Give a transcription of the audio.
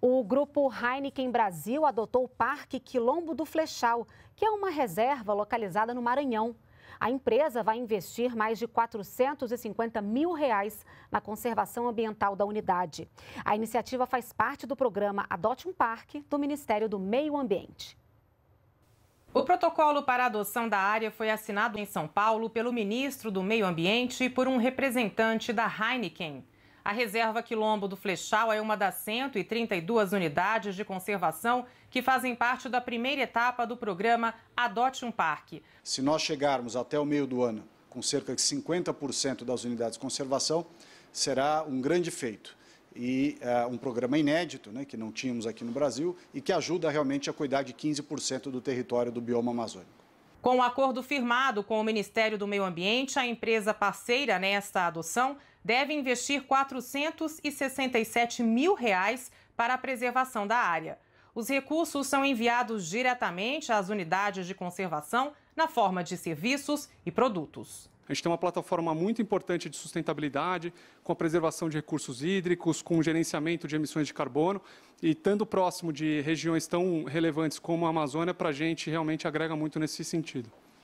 O grupo Heineken Brasil adotou o Parque Quilombo do Flechal, que é uma reserva localizada no Maranhão. A empresa vai investir mais de 450 mil reais na conservação ambiental da unidade. A iniciativa faz parte do programa Adote um Parque do Ministério do Meio Ambiente. O protocolo para a adoção da área foi assinado em São Paulo pelo ministro do Meio Ambiente e por um representante da Heineken. A reserva Quilombo do Flechal é uma das 132 unidades de conservação que fazem parte da primeira etapa do programa Adote um Parque. Se nós chegarmos até o meio do ano com cerca de 50% das unidades de conservação, será um grande feito e uh, um programa inédito, né, que não tínhamos aqui no Brasil, e que ajuda realmente a cuidar de 15% do território do bioma amazônico. Com o um acordo firmado com o Ministério do Meio Ambiente, a empresa parceira nesta adoção deve investir R$ 467 mil reais para a preservação da área. Os recursos são enviados diretamente às unidades de conservação na forma de serviços e produtos. A gente tem uma plataforma muito importante de sustentabilidade, com a preservação de recursos hídricos, com o gerenciamento de emissões de carbono. E estando próximo de regiões tão relevantes como a Amazônia, para a gente realmente agrega muito nesse sentido.